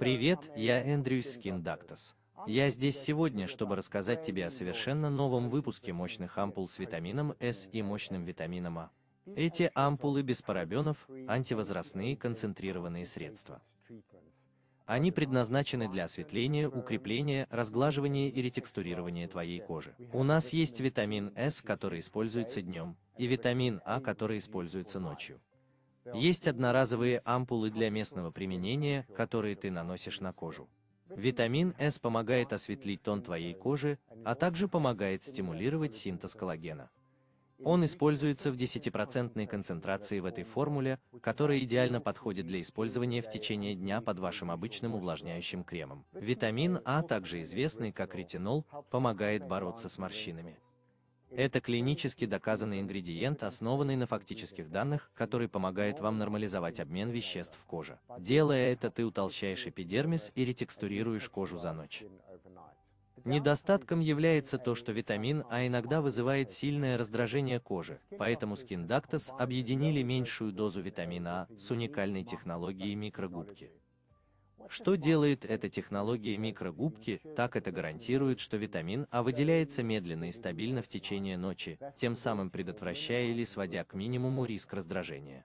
Привет, я Эндрю Скиндактас. Я здесь сегодня, чтобы рассказать тебе о совершенно новом выпуске мощных ампул с витамином С и мощным витамином А. Эти ампулы без парабенов – антивозрастные концентрированные средства. Они предназначены для осветления, укрепления, разглаживания и ретекстурирования твоей кожи. У нас есть витамин С, который используется днем, и витамин А, который используется ночью. Есть одноразовые ампулы для местного применения, которые ты наносишь на кожу. Витамин С помогает осветлить тон твоей кожи, а также помогает стимулировать синтез коллагена. Он используется в 10% концентрации в этой формуле, которая идеально подходит для использования в течение дня под вашим обычным увлажняющим кремом. Витамин А, также известный как ретинол, помогает бороться с морщинами. Это клинически доказанный ингредиент, основанный на фактических данных, который помогает вам нормализовать обмен веществ в коже. Делая это, ты утолщаешь эпидермис и ретекстурируешь кожу за ночь. Недостатком является то, что витамин А иногда вызывает сильное раздражение кожи, поэтому SkinDactus объединили меньшую дозу витамина А с уникальной технологией микрогубки. Что делает эта технология микрогубки, так это гарантирует, что витамин А выделяется медленно и стабильно в течение ночи, тем самым предотвращая или сводя к минимуму риск раздражения.